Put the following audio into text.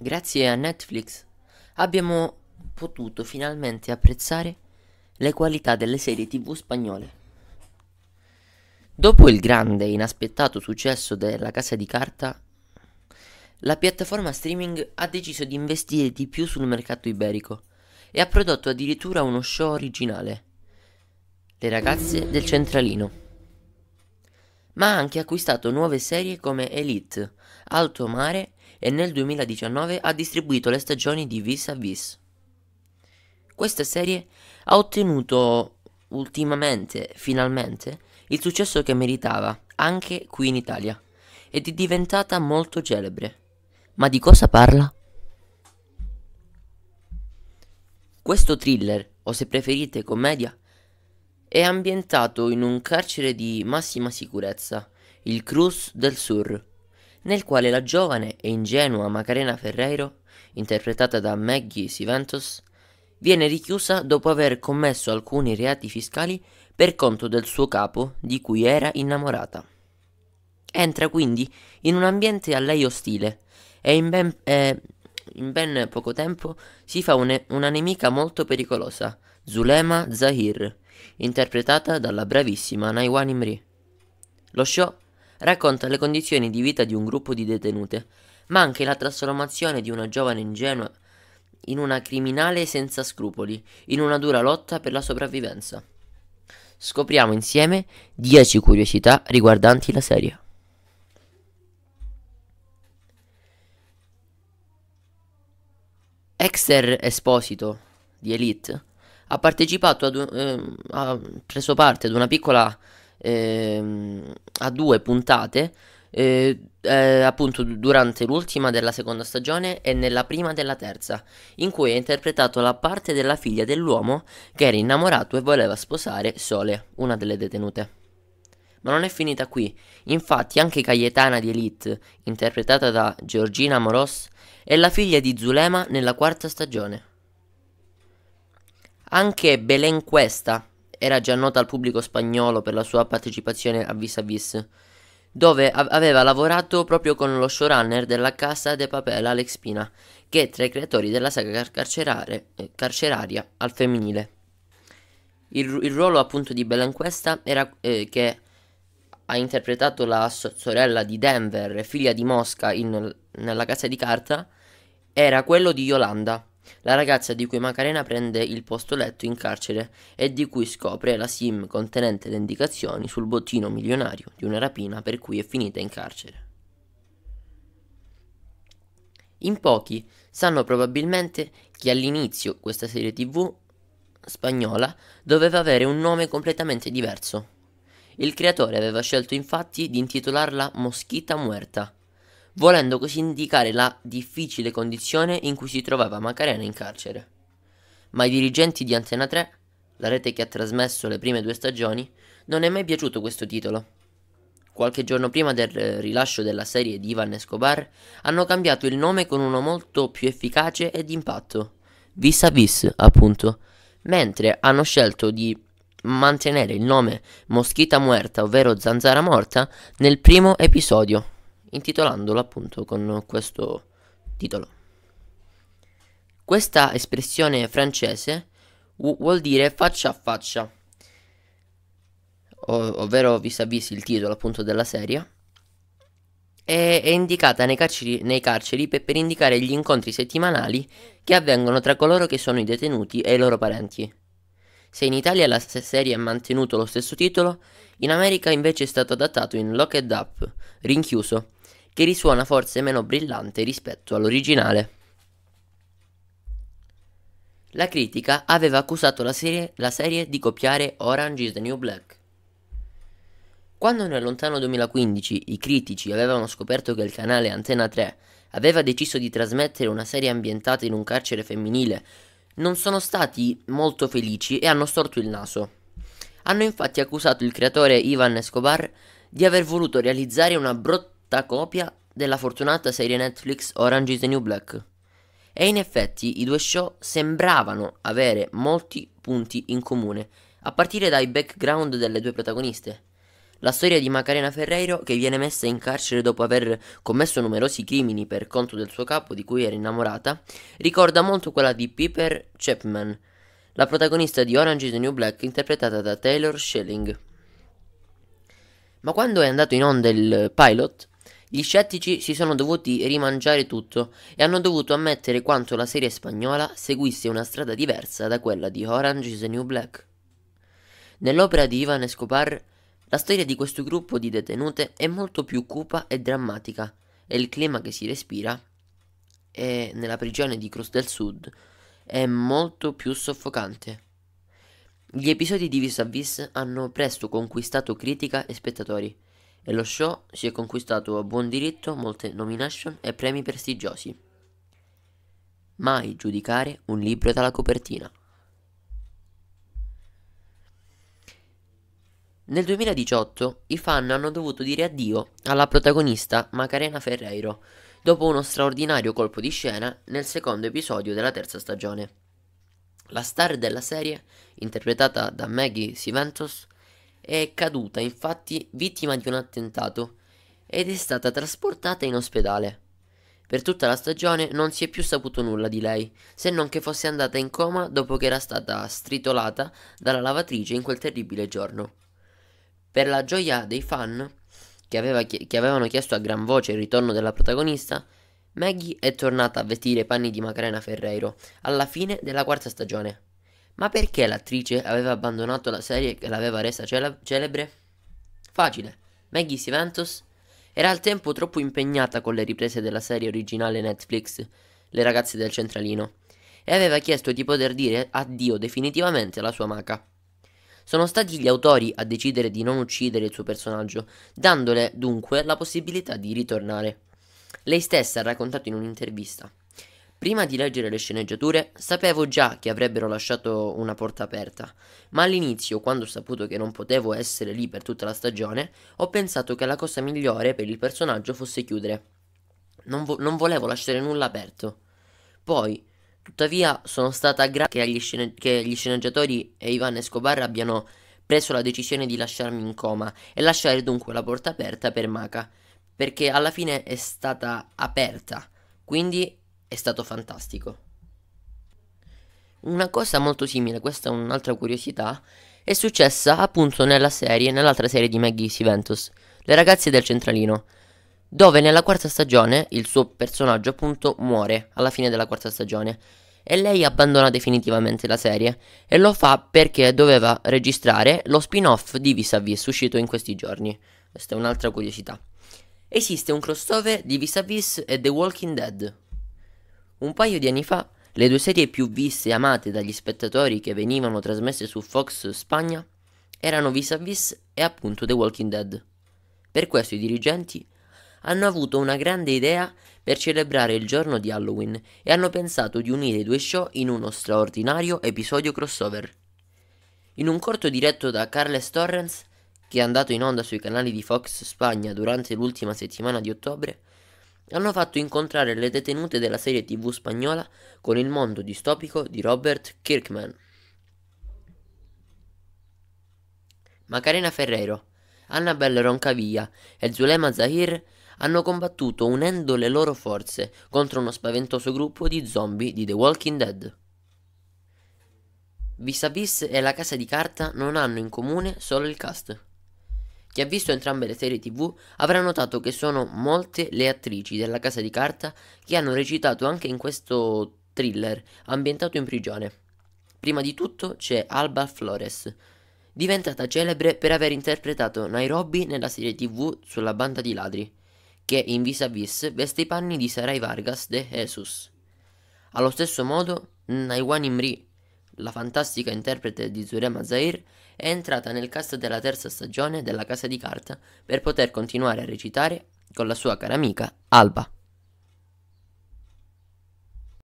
Grazie a Netflix abbiamo potuto finalmente apprezzare le qualità delle serie tv spagnole. Dopo il grande e inaspettato successo della Casa di Carta, la piattaforma streaming ha deciso di investire di più sul mercato iberico e ha prodotto addirittura uno show originale, Le ragazze del centralino. Ma ha anche acquistato nuove serie come Elite, Alto Mare e nel 2019 ha distribuito le stagioni di Vis a Vis. Questa serie ha ottenuto ultimamente, finalmente, il successo che meritava, anche qui in Italia, ed è diventata molto celebre. Ma di cosa parla? Questo thriller, o se preferite commedia, è ambientato in un carcere di massima sicurezza, il Cruz del Sur, nel quale la giovane e ingenua Macarena Ferreiro, interpretata da Maggie Siventos, viene richiusa dopo aver commesso alcuni reati fiscali per conto del suo capo di cui era innamorata. Entra quindi in un ambiente a lei ostile e in ben, eh, in ben poco tempo si fa un, una nemica molto pericolosa, Zulema Zahir, interpretata dalla bravissima Naiwan Imri. Lo show racconta le condizioni di vita di un gruppo di detenute, ma anche la trasformazione di una giovane ingenua in una criminale senza scrupoli, in una dura lotta per la sopravvivenza. Scopriamo insieme 10 curiosità riguardanti la serie. Exter Esposito di Elite ha partecipato ad un, eh, ha preso parte ad una piccola eh, a due puntate, eh, eh, appunto durante l'ultima della seconda stagione e nella prima della terza, in cui ha interpretato la parte della figlia dell'uomo che era innamorato e voleva sposare Sole, una delle detenute. Ma non è finita qui, infatti anche Cayetana di Elite, interpretata da Georgina Moros, è la figlia di Zulema nella quarta stagione. Anche Belen Questa era già nota al pubblico spagnolo per la sua partecipazione a Vis a Vis, dove aveva lavorato proprio con lo showrunner della Casa de Papel Alex Pina, che è tra i creatori della saga eh, carceraria al femminile. Il, il ruolo appunto di Bellanquesta era eh, che ha interpretato la sorella di Denver, figlia di Mosca in, nella Casa di Carta, era quello di Yolanda, la ragazza di cui Macarena prende il posto letto in carcere e di cui scopre la sim contenente le indicazioni sul bottino milionario di una rapina per cui è finita in carcere. In pochi sanno probabilmente che all'inizio questa serie tv spagnola doveva avere un nome completamente diverso. Il creatore aveva scelto infatti di intitolarla Moschita Muerta, volendo così indicare la difficile condizione in cui si trovava Macarena in carcere. Ma ai dirigenti di Antena 3, la rete che ha trasmesso le prime due stagioni, non è mai piaciuto questo titolo. Qualche giorno prima del rilascio della serie di Ivan Escobar, hanno cambiato il nome con uno molto più efficace e d'impatto, Vis a Vis, appunto, mentre hanno scelto di mantenere il nome Moschita Muerta, ovvero Zanzara Morta, nel primo episodio intitolandolo appunto con questo titolo. Questa espressione francese vuol dire faccia a faccia, ov- ovvero vis-à-vis il titolo appunto della serie, è, è indicata nei carceri, nei carceri per, per indicare gli incontri settimanali che avvengono tra coloro che sono i detenuti e i loro parenti. Se in Italia la serie ha mantenuto lo stesso titolo, in America invece è stato adattato in Locked Up, rinchiuso, che risuona forse meno brillante rispetto all'originale. La critica aveva accusato la serie, la serie di copiare Orange is the New Black. Quando nel lontano 2015 i critici avevano scoperto che il canale Antena 3 aveva deciso di trasmettere una serie ambientata in un carcere femminile, non sono stati molto felici e hanno storto il naso. Hanno infatti accusato il creatore Ivan Escobar di aver voluto realizzare una, brutta esatta copia della fortunata serie Netflix Orange is the New Black. E in effetti i due show sembravano avere molti punti in comune, a partire dai background delle due protagoniste. La storia di Macarena Ferreiro che viene messa in carcere dopo aver commesso numerosi crimini per conto del suo capo di cui era innamorata ricorda molto quella di Piper Chapman, la protagonista di Orange is the New Black interpretata da Taylor Schelling. Ma quando è andato in onda il pilot, gli scettici si sono dovuti rimangiare tutto e hanno dovuto ammettere quanto la serie spagnola seguisse una strada diversa da quella di Orange is the New Black. Nell'opera di Ivan Escobar, la storia di questo gruppo di detenute è molto più cupa e drammatica e il clima che si respira è, nella prigione di Cruz del Sud è molto più soffocante. Gli episodi di Vis a Vis hanno presto conquistato critica e spettatori e lo show si è conquistato a buon diritto molte nomination e premi prestigiosi. Mai giudicare un libro dalla copertina. Nel 2018 i fan hanno dovuto dire addio alla protagonista Macarena Ferreiro dopo uno straordinario colpo di scena nel secondo episodio della terza stagione. La star della serie, interpretata da Maggie Siventos, è caduta infatti vittima di un attentato ed è stata trasportata in ospedale. Per tutta la stagione non si è più saputo nulla di lei, se non che fosse andata in coma dopo che era stata stritolata dalla lavatrice in quel terribile giorno. Per la gioia dei fan, che, aveva, che avevano chiesto a gran voce il ritorno della protagonista, Maggie è tornata a vestire i panni di Macarena Ferreiro alla fine della quarta stagione. Ma perché l'attrice aveva abbandonato la serie che l'aveva resa cele- celebre? Facile, Maggie Siventos era al tempo troppo impegnata con le riprese della serie originale Netflix, Le ragazze del centralino, e aveva chiesto di poter dire addio definitivamente alla sua amaca. Sono stati gli autori a decidere di non uccidere il suo personaggio, dandole dunque la possibilità di ritornare. Lei stessa ha raccontato in un'intervista. Prima di leggere le sceneggiature sapevo già che avrebbero lasciato una porta aperta, ma all'inizio, quando ho saputo che non potevo essere lì per tutta la stagione, ho pensato che la cosa migliore per il personaggio fosse chiudere. Non, vo- non volevo lasciare nulla aperto. Poi, tuttavia, sono stata grata che, scene- che gli sceneggiatori e Ivan Escobar abbiano preso la decisione di lasciarmi in coma e lasciare dunque la porta aperta per Maka, perché alla fine è stata aperta, quindi è stato fantastico. Una cosa molto simile, questa è un'altra curiosità, è successa appunto nella serie, nell'altra serie di Maggie Siventus, Le ragazze del centralino, dove nella quarta stagione il suo personaggio appunto muore alla fine della quarta stagione e lei abbandona definitivamente la serie e lo fa perché doveva registrare lo spin-off di Vis-a-Vis uscito in questi giorni. Questa è un'altra curiosità. Esiste un crossover di Vis-a-Vis e The Walking Dead. Un paio di anni fa, le due serie più viste e amate dagli spettatori che venivano trasmesse su Fox Spagna erano Vis a Vis e appunto The Walking Dead. Per questo i dirigenti hanno avuto una grande idea per celebrare il giorno di Halloween e hanno pensato di unire i due show in uno straordinario episodio crossover. In un corto diretto da Carles Torrens, che è andato in onda sui canali di Fox Spagna durante l'ultima settimana di ottobre, hanno fatto incontrare le detenute della serie tv spagnola con il mondo distopico di Robert Kirkman. Macarena Ferrero, Annabelle Roncavia e Zulema Zahir hanno combattuto unendo le loro forze contro uno spaventoso gruppo di zombie di The Walking Dead. Vis-a-vis -vis e la casa di carta non hanno in comune solo il cast. Chi ha visto entrambe le serie tv avrà notato che sono molte le attrici della casa di carta che hanno recitato anche in questo thriller ambientato in prigione. Prima di tutto c'è Alba Flores, diventata celebre per aver interpretato Nairobi nella serie tv sulla banda di ladri, che in vis a vis veste i panni di Sarai Vargas de Jesus. Allo stesso modo, Naiwan Imri, la fantastica interprete di Zurema Zahir, è entrata nel cast della terza stagione della Casa di Carta per poter continuare a recitare con la sua cara amica Alba.